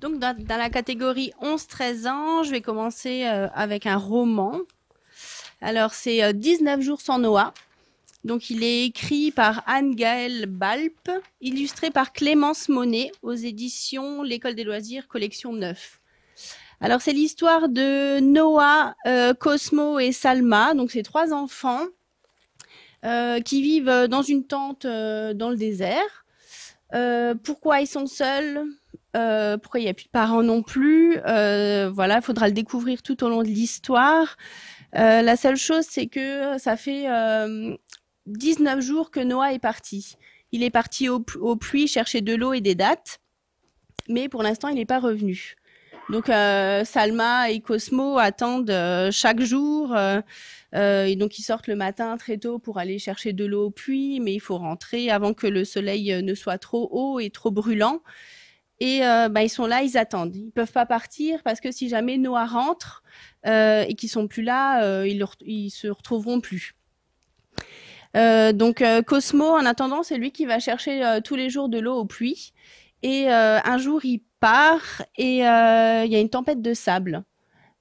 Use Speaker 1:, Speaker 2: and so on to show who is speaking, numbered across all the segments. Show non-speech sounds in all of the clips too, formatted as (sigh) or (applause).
Speaker 1: Donc dans, la catégorie 11-13 ans, je vais commencer euh, avec un roman. Alors c'est 19 euh, jours sans Noah. Donc il est écrit par Anne-Gaëlle Balp, illustré par Clémence Monet aux éditions L'École des loisirs, collection 9. Alors c'est l'histoire de Noah, euh, Cosmo et Salma, donc ces trois enfants qui vivent dans une tente dans le désert. pourquoi ils sont seuls euh, pourquoi il n'y a plus de parents non plus euh, Voilà, il faudra le découvrir tout au long de l'histoire. Euh, la seule chose, c'est que ça fait 19 jours que Noah est parti. Il est parti au, puits chercher de l'eau et des dates, mais pour l'instant, il n'est pas revenu. Donc Salma et Cosmo attendent chaque jour. et donc ils sortent le matin très tôt pour aller chercher de l'eau au puits, mais il faut rentrer avant que le soleil ne soit trop haut et trop brûlant. Et euh, bah, ils sont là, ils attendent. Ils peuvent pas partir parce que si jamais Noah rentre euh, et qu'ils sont plus là, euh, ils, ne se retrouveront plus. donc Cosmo, en attendant, c'est lui qui va chercher tous les jours de l'eau aux pluies. Et un jour, il part et il y a une tempête de sable.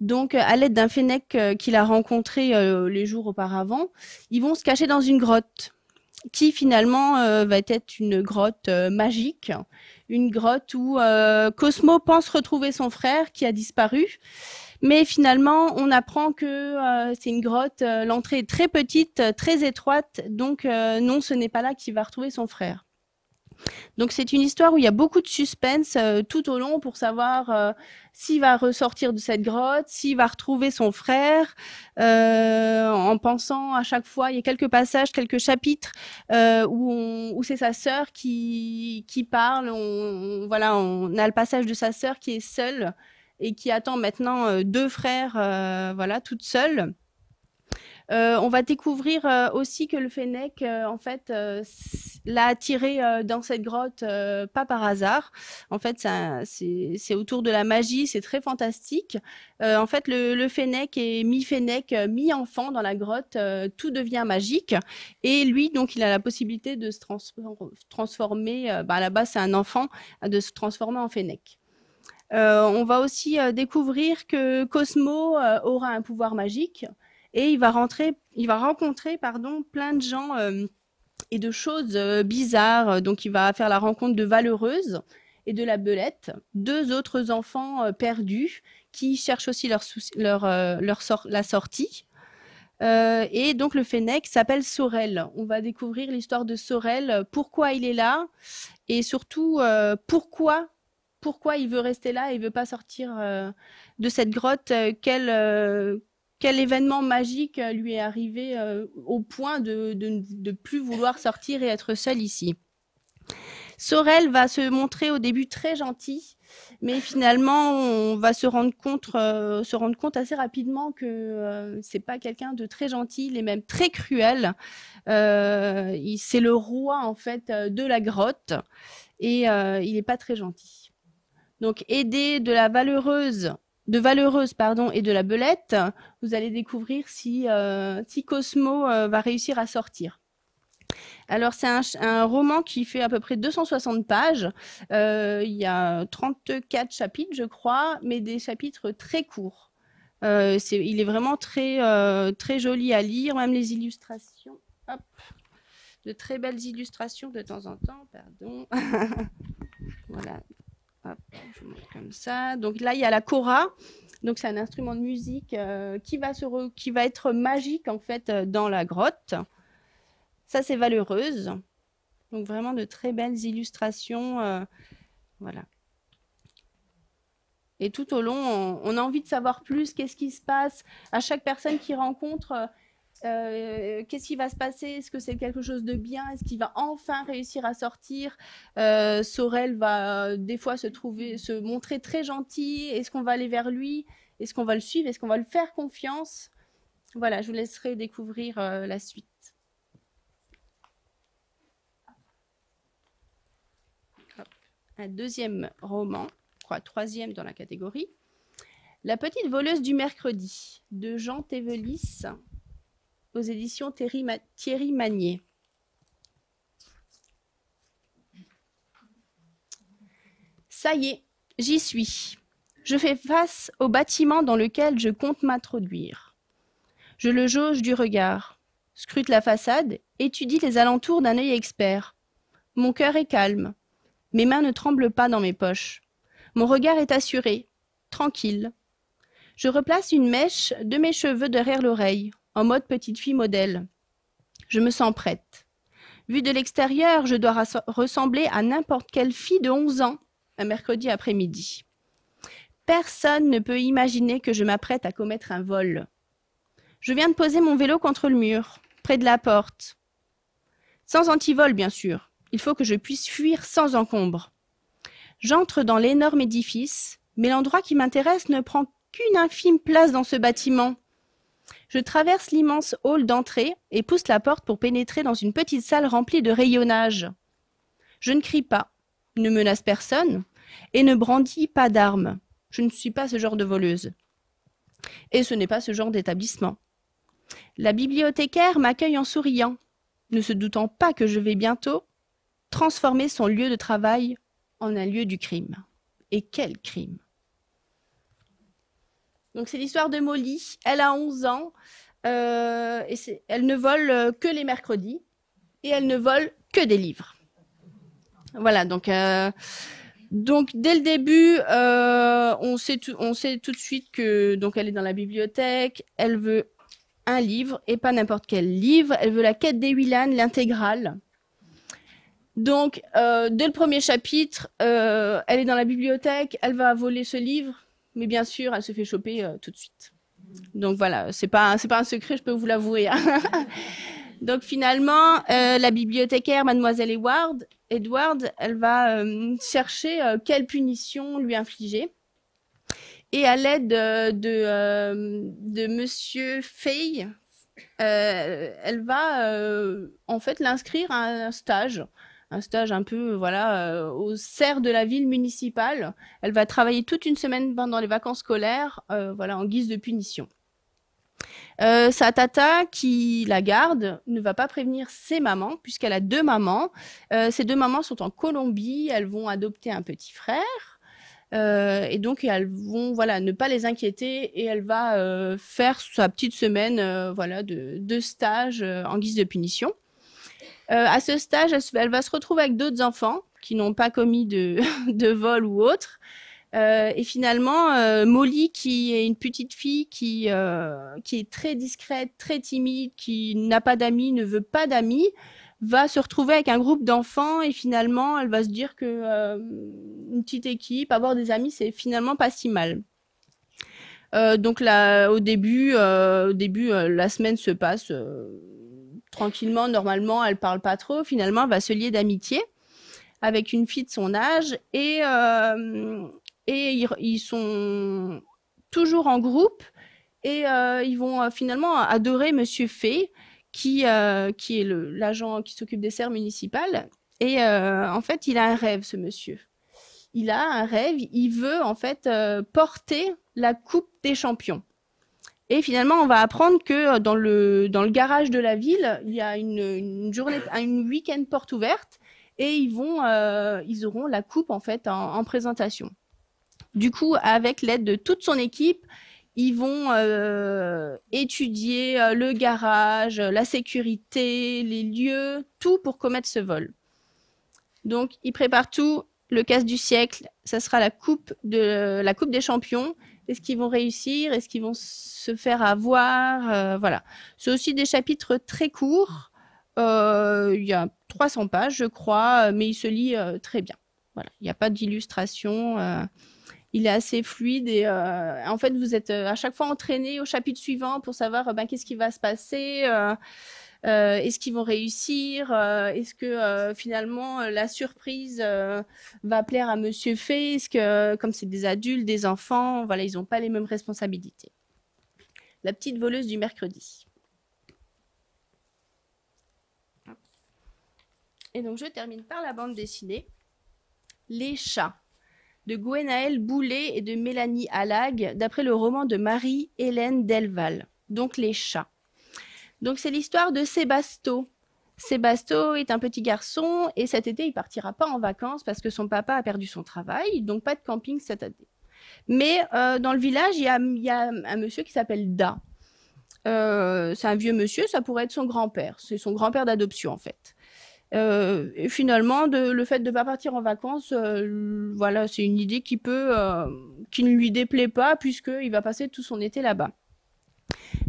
Speaker 1: Donc, à l'aide d'un fennec qu'il a rencontré les jours auparavant, ils vont se cacher dans une grotte qui finalement va être une grotte magique une grotte où euh, Cosmo pense retrouver son frère qui a disparu. Mais finalement, on apprend que euh, c'est une grotte, euh, l'entrée est très petite, très étroite, donc non, ce n'est pas là qu'il va retrouver son frère. Donc c'est une histoire où il y a beaucoup de suspense euh, tout au long pour savoir euh, s'il va ressortir de cette grotte, s'il va retrouver son frère, euh, en pensant à chaque fois, il y a quelques passages, quelques chapitres où, où c'est sa sœur qui, qui parle, on, voilà, on a le passage de sa sœur qui est seule et qui attend maintenant deux frères, voilà, toute seule. Euh, on va découvrir euh, aussi que le Fennec, euh, en fait, l'a attiré dans cette grotte pas par hasard. En fait, c'est autour de la magie, c'est très fantastique. en fait, le, le Fennec est mi-Fennec, mi-enfant dans la grotte. tout devient magique. Et lui, donc, il a la possibilité de se transformer. bah à la base, c'est un enfant hein, de se transformer en Fennec. on va aussi découvrir que Cosmo aura un pouvoir magique et il va rentrer, il va rencontrer pardon plein de gens euh, et de choses euh, bizarres. Donc il va faire la rencontre de Valeureuse et de la Belette, deux autres enfants euh, perdus qui cherchent aussi leur, leur, leur la sortie. et donc le Fennec s'appelle Sorel. On va découvrir l'histoire de Sorel, pourquoi il est là et surtout pourquoi pourquoi il veut rester là et il veut pas sortir de cette grotte. Quelle quel événement magique euh, lui est arrivé euh, au point de ne plus vouloir sortir et être seul ici. Sorel va se montrer au début très gentil, mais finalement on va se rendre compte, euh, se rendre compte assez rapidement que c'est pas quelqu'un de très gentil, il même très cruel. c'est le roi en fait de la grotte et il n'est pas très gentil. Donc aider de la valeureuse de Valeureuse pardon, et de la Belette, vous allez découvrir si, euh, Cosmo euh, va réussir à sortir. Alors c'est un, roman qui fait à peu près 260 pages. Euh, il y a 34 chapitres, je crois, mais des chapitres très courts. Euh, il est vraiment très, très joli à lire, même les illustrations. De très belles illustrations de temps en temps, pardon. (laughs) voilà, comme ça. Donc là, il y a la cora. Donc c'est un instrument de musique euh, qui, va se qui va être magique en fait euh, dans la grotte. Ça, c'est Valeureuse. Donc vraiment de très belles illustrations. Euh, voilà. Et tout au long, on, a envie de savoir plus, qu'est-ce qui se passe à chaque personne qui rencontre. Euh, qu'est-ce qui va se passer Est-ce que c'est quelque chose de bien Est-ce qu'il va enfin réussir à sortir euh, Sorel va euh, des fois se trouver, se montrer très gentil. Est-ce qu'on va aller vers lui Est-ce qu'on va le suivre Est-ce qu'on va le faire confiance Voilà, je vous laisserai découvrir la suite. Un deuxième roman, crois, troisième dans la catégorie. La petite voleuse du mercredi de Jean Tévelis, aux éditions Thierry, Magnier. Ça y est, j'y suis. Je fais face au bâtiment dans lequel je compte m'introduire. Je le jauge du regard, scrute la façade, étudie les alentours d'un œil expert. Mon cœur est calme. Mes mains ne tremblent pas dans mes poches. Mon regard est assuré, tranquille. Je replace une mèche de mes cheveux derrière l'oreille, en mode petite fille modèle. Je me sens prête. Vue de l'extérieur, je dois ressembler à n'importe quelle fille de 11 ans un mercredi après-midi. Personne ne peut imaginer que je m'apprête à commettre un vol. Je viens de poser mon vélo contre le mur, près de la porte. Sans antivol, bien sûr. Il faut que je puisse fuir sans encombre. J'entre dans l'énorme édifice, mais l'endroit qui m'intéresse ne prend qu'une infime place dans ce bâtiment. Je traverse l'immense hall d'entrée et pousse la porte pour pénétrer dans une petite salle remplie de rayonnages. Je ne crie pas, ne menace personne et ne brandis pas d'armes. Je ne suis pas ce genre de voleuse. Et ce n'est pas ce genre d'établissement. La bibliothécaire m'accueille en souriant, ne se doutant pas que je vais bientôt transformer son lieu de travail en un lieu du crime. Et quel crime donc c'est l'histoire de Molly. Elle a 11 ans euh, et elle ne vole euh, que les mercredis et elle ne vole que des livres. Voilà, donc, euh, donc dès le début, on, sait tout de suite que donc elle est dans la bibliothèque, elle veut un livre et pas n'importe quel livre, elle veut la quête des Willan, l'intégrale. Donc, dès le premier chapitre, elle est dans la bibliothèque, elle va voler ce livre, mais bien sûr, elle se fait choper euh, tout de suite. Donc voilà, c'est pas c'est pas un secret, je peux vous l'avouer. Hein. (laughs) Donc finalement, euh, la bibliothécaire, mademoiselle Edward, Edward elle va euh, chercher quelle punition lui infliger. Et à l'aide de, de, de, monsieur Fay, elle va en fait l'inscrire à un stage un stage un peu euh, voilà euh, au cerf de la ville municipale. Elle va travailler toute une semaine pendant les vacances scolaires, euh, voilà en guise de punition. sa tata qui la garde ne va pas prévenir ses mamans puisqu'elle a deux mamans. ces deux mamans sont en Colombie, elles vont adopter un petit frère. et donc elles vont voilà ne pas les inquiéter et elle va faire sa petite semaine voilà de, de stage en guise de punition. Euh, à ce stage, elle, va se retrouver avec d'autres enfants qui n'ont pas commis de, (laughs) vol ou autre. Euh, et finalement, euh, Molly, qui est une petite fille qui, qui est très discrète, très timide, qui n'a pas d'amis, ne veut pas d'amis, va se retrouver avec un groupe d'enfants et finalement, elle va se dire que une petite équipe, avoir des amis, c'est finalement pas si mal. donc là, au début, au début la semaine se passe tranquillement, normalement, elle parle pas trop. Finalement, elle va se lier d'amitié avec une fille de son âge et, euh, et ils, sont toujours en groupe et euh, ils vont euh, finalement adorer Monsieur Fay qui, qui est l'agent qui s'occupe des serres municipales. Et en fait, il a un rêve, ce monsieur. Il a un rêve, il veut en fait porter la Coupe des Champions. Et finalement, on va apprendre que euh, dans le, garage de la ville, il y a une, une journée, une week-end porte ouverte et ils vont, euh, ils auront la coupe en fait en, présentation. Du coup, avec l'aide de toute son équipe, ils vont euh, étudier le garage, la sécurité, les lieux, tout pour commettre ce vol. Donc, ils préparent tout. Le casse du siècle, ça sera la coupe de la coupe des champions est-ce qu'ils vont réussir Est-ce qu'ils vont se faire avoir euh, Voilà. C'est aussi des chapitres très courts. Euh, il y a 300 pages, je crois, mais il se lit euh, très bien. Voilà. Il n'y a pas d'illustration. il est assez fluide et en fait, vous êtes à chaque fois entraîné au chapitre suivant pour savoir ben, qu'est-ce qui va se passer. Euh, est-ce qu'ils vont réussir euh, Est-ce que euh, finalement la surprise va plaire à Monsieur Fay Est-ce que comme c'est des adultes, des enfants, voilà, ils n'ont pas les mêmes responsabilités. La petite voleuse du mercredi. Et donc je termine par la bande dessinée Les chats de Gwenaël Boulet et de Mélanie Allag d'après le roman de Marie-Hélène Delval, donc Les Chats. Donc c'est l'histoire de Sébasto. Sébasto est un petit garçon et cet été il partira pas en vacances parce que son papa a perdu son travail, donc pas de camping cet été. Mais euh, dans le village, il y, a un monsieur qui s'appelle Da. Euh, c'est un vieux monsieur, ça pourrait être son grand-père. C'est son grand-père d'adoption en fait. Euh, finalement, de, le fait de ne pas partir en vacances, voilà, c'est une idée qui peut, qui ne lui déplaît pas puisqu'il va passer tout son été là-bas.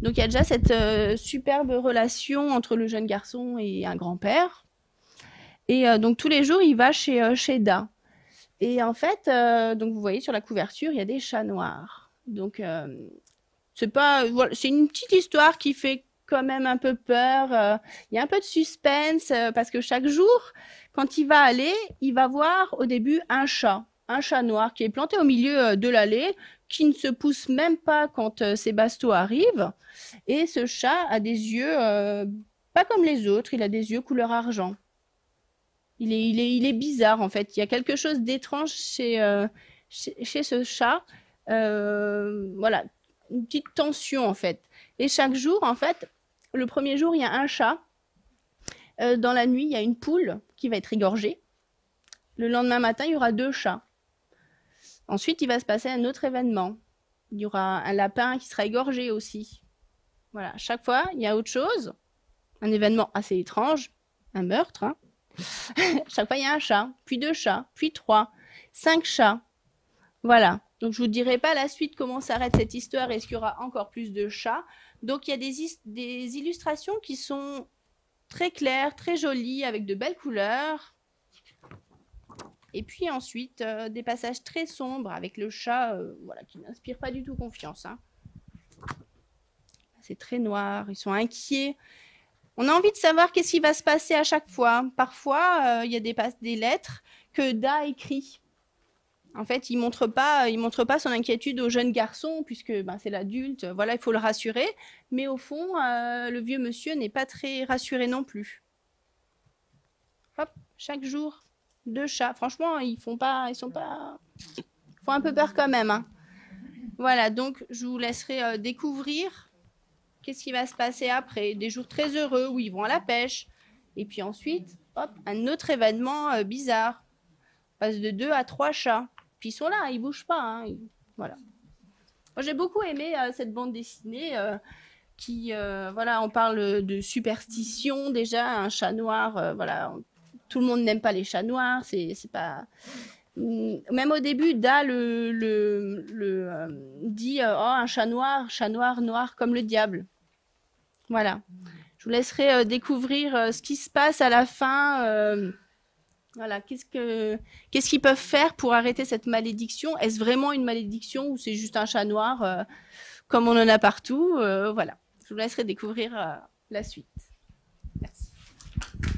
Speaker 1: Donc il y a déjà cette euh, superbe relation entre le jeune garçon et un grand-père. Et euh, donc tous les jours, il va chez, euh, chez Da. Et en fait, donc vous voyez sur la couverture, il y a des chats noirs. Donc c'est pas, c'est une petite histoire qui fait quand même un peu peur. Il y a un peu de suspense parce que chaque jour, quand il va aller, il va voir au début un chat un chat noir qui est planté au milieu euh, de l'allée, qui ne se pousse même pas quand euh, Sébastien arrive. Et ce chat a des yeux euh, pas comme les autres, il a des yeux couleur argent. Il est, bizarre en fait. Il y a quelque chose d'étrange chez, chez, ce chat. voilà, une petite tension en fait. Et chaque jour, en fait, le premier jour, il y a un chat. dans la nuit, il y a une poule qui va être égorgée. Le lendemain matin, il y aura deux chats. Ensuite, il va se passer un autre événement. Il y aura un lapin qui sera égorgé aussi. Voilà, chaque fois, il y a autre chose. Un événement assez étrange, un meurtre. Hein. (laughs) chaque fois, il y a un chat, puis deux chats, puis trois, cinq chats. Voilà. Donc, je ne vous dirai pas la suite, comment s'arrête cette histoire, est-ce qu'il y aura encore plus de chats. Donc, il y a des illustrations qui sont très claires, très jolies, avec de belles couleurs. Et puis ensuite, euh, des passages très sombres avec le chat euh, voilà, qui n'inspire pas du tout confiance. Hein. C'est très noir, ils sont inquiets. On a envie de savoir qu'est-ce qui va se passer à chaque fois. Parfois, euh, il y a des, lettres que Da écrit. En fait, il montre montre pas son inquiétude au jeune garçon puisque ben, c'est l'adulte. Voilà, il faut le rassurer. Mais au fond, le vieux monsieur n'est pas très rassuré non plus. Hop, chaque jour, deux chats. Franchement, ils font pas, ils sont pas, ils font un peu peur quand même. Hein. Voilà, donc je vous laisserai euh, découvrir qu'est-ce qui va se passer après. Des jours très heureux où ils vont à la pêche, et puis ensuite, hop, un autre événement euh, bizarre. On passe de deux à trois chats. Puis ils sont là, ils bougent pas. Hein. Moi, Voilà. J'ai beaucoup aimé euh, cette bande dessinée qui, voilà, on parle de superstition déjà, un chat noir, voilà, tout le monde n'aime pas les chats noirs, c'est pas. Mm, même au début, Da le, euh, dit euh, oh, un chat noir, chat noir, noir comme le diable. Voilà. Je vous laisserai euh, découvrir ce qui se passe à la fin. voilà, qu'est-ce que qu'est-ce qu'ils peuvent faire pour arrêter cette malédiction Est-ce vraiment une malédiction ou c'est juste un chat noir comme on en a partout Voilà. Je vous laisserai découvrir la suite. Merci.